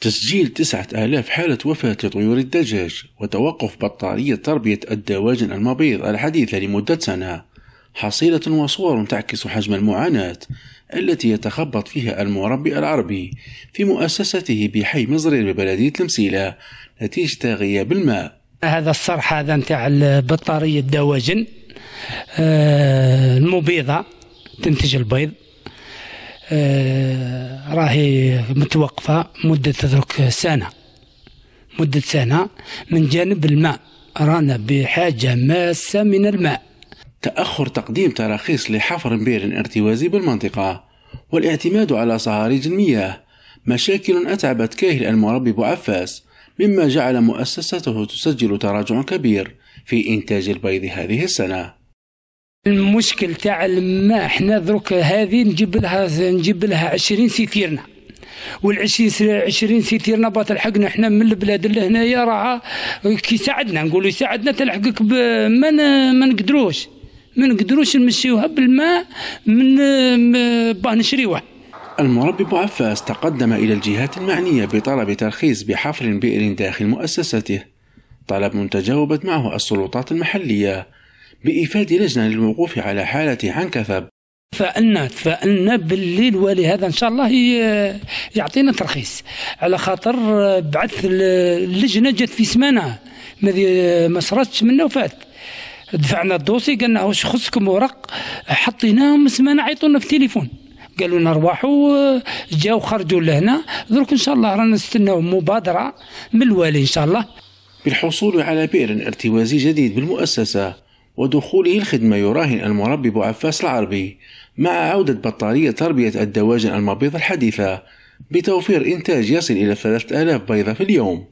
تسجيل تسعة آلاف حالة وفاة لطيور الدجاج وتوقف بطارية تربية الدواجن المبيض الحديثة لمدة سنة حصيلة وصور تعكس حجم المعاناة التي يتخبط فيها المربي العربي في مؤسسته بحي مزرير ببلدية المسيلة نتيجة غياب الماء هذا الصرح هذا نتاع بطارية الدواجن آه، المبيضة تنتج البيض آه، راهي متوقفة مدة تترك سنة مدة سنة من جانب الماء رانا بحاجة ماسة من الماء تأخر تقديم تراخيص لحفر بير ارتوازي بالمنطقة والاعتماد على صهاريج المياه مشاكل أتعبت كاهل المربي بوعفاس مما جعل مؤسسته تسجل تراجع كبير في إنتاج البيض هذه السنة المشكل تاع الماء احنا دروك هذه نجيب لها نجيب لها 20 سيتيرنا وال20 20 سيتيرنا با تلحقنا احنا من البلاد اللي هنايا راها كي يساعدنا نقولوا يساعدنا تلحقك ما ما نقدروش ما نقدروش نمشيوها بالماء من باه نشريوه المربي ابو عفاس تقدم الى الجهات المعنيه بطلب ترخيص بحفر بئر داخل مؤسسته طلب متجاوبت معه السلطات المحليه بإفادة لجنة للوقوف على حالة عنكثب تفاءلنا تفاءلنا بالليل ولهذا ان شاء الله يعطينا ترخيص على خاطر بعث اللجنه جات في سمانه ما صرتش منه وفات دفعنا الدوسي قالنا واش خصكم ورق حطيناهم سمانه عيطونا في التليفون قالوا لنا ارواحوا جاوا خرجوا لهنا درك ان شاء الله رانا نستناو مبادره من الوالي ان شاء الله بالحصول على بئر ارتوازي جديد بالمؤسسه ودخوله الخدمة يراهن المربي عفاس العربي مع عودة بطارية تربية الدواجن المبيضة الحديثة بتوفير إنتاج يصل إلى 3000 بيضة في اليوم